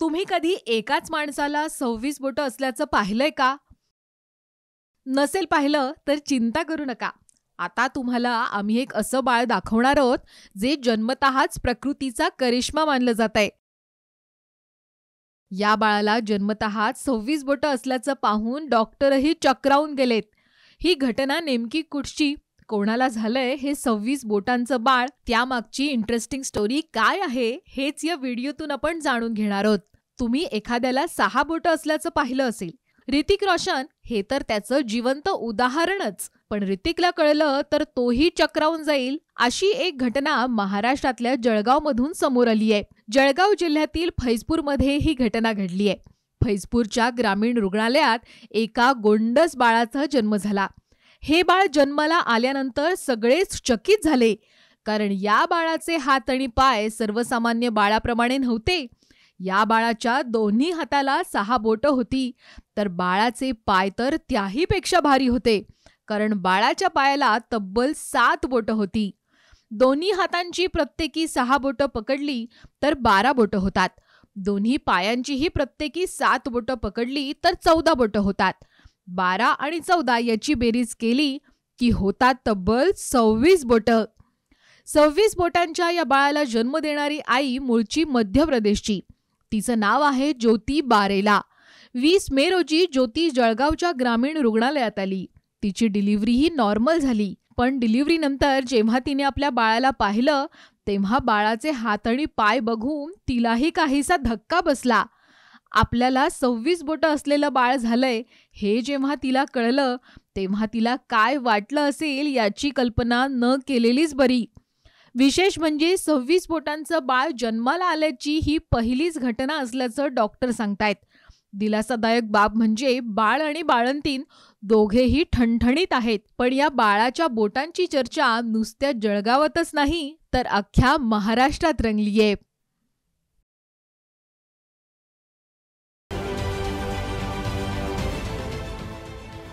तुम्ही कधी एकाच माणसाला सव्वीस बोटं असल्याचं पाहिलंय का नसेल पाहिलं तर चिंता करू नका आता तुम्हाला आम्ही एक असं बाळ दाखवणार आहोत जे जन्मतःच प्रकृतीचा करिश्मा मानलं जात आहे या बाळाला जन्मतःच सव्वीस बोटं असल्याचं पाहून डॉक्टरही चक्रावून गेलेत ही घटना नेमकी कुठची कोणाला झालंय हे सव्वीस बोटांचं बाळ त्यामागची इंटरेस्टिंग स्टोरी काय आहे हेच या व्हिडिओतून आपण जाणून घेणार आहोत तुम्ही एखाद्याला सहा बोट असल्याचं पाहिलं असेल ऋतिक रोशन हे तर त्याचं जिवंत उदाहरणच पण ऋतिकला कळलं तर तोही चक्रावून जाईल अशी एक घटना महाराष्ट्रातल्या जळगावमधून समोर आली आहे जळगाव जिल्ह्यातील मध्ये ही घटना घडली आहे फैजपूरच्या ग्रामीण रुग्णालयात एका गोंडस बाळाचा जन्म झाला हे बाळ जन्माला आल्यानंतर सगळेच चकित झाले कारण या बाळाचे हात आणि पाय सर्वसामान्य बाळाप्रमाणे नव्हते या बाळाच्या दोन्ही हाताला सहा बोटं होती तर बाळाचे पाय तर त्याही पेक्षा भारी होते कारण बाळाच्या पायाला तब्बल सात बोटं होती दोन्ही हातांची प्रत्येकी सहा बोटं पकडली तर बारा बोटं होतात दोन्ही पायांचीही प्रत्येकी सात बोटं पकडली तर चौदा बोटं होतात बारा आणि चौदा याची बेरीज केली की होतात तब्बल सव्वीस बोटं सव्वीस बोटांच्या या बाळाला जन्म देणारी आई मूळची मध्य प्रदेशची तिचं नाव आहे ज्योती बारेला वीस मे रोजी ज्योती जळगावच्या ग्रामीण रुग्णालयात आली तिची डिलिव्हरीही नॉर्मल झाली पण डिलिव्हरीनंतर जेव्हा तिने आपल्या बाळाला पाहिलं तेव्हा बाळाचे हात आणि पाय बघून तिलाही काहीसा धक्का बसला आपल्याला सव्वीस बोटं असलेलं बाळ झालंय हे जेव्हा तिला कळलं तेव्हा तिला काय वाटलं असेल याची कल्पना न केलेलीच बरी विशेष म्हणजे सव्वीस बोटांचं बाळ जन्माला आल्याची ही पहिलीच घटना असल्याचं डॉक्टर सांगतायत दिलासादायक बाब म्हणजे बाळ आणि बाळंतीन दोघेही ठणठणीत आहेत पण या बाळाच्या बोटांची चर्चा नुसत्या जळगावतच नाही तर अख्ख्या महाराष्ट्रात रंगलीये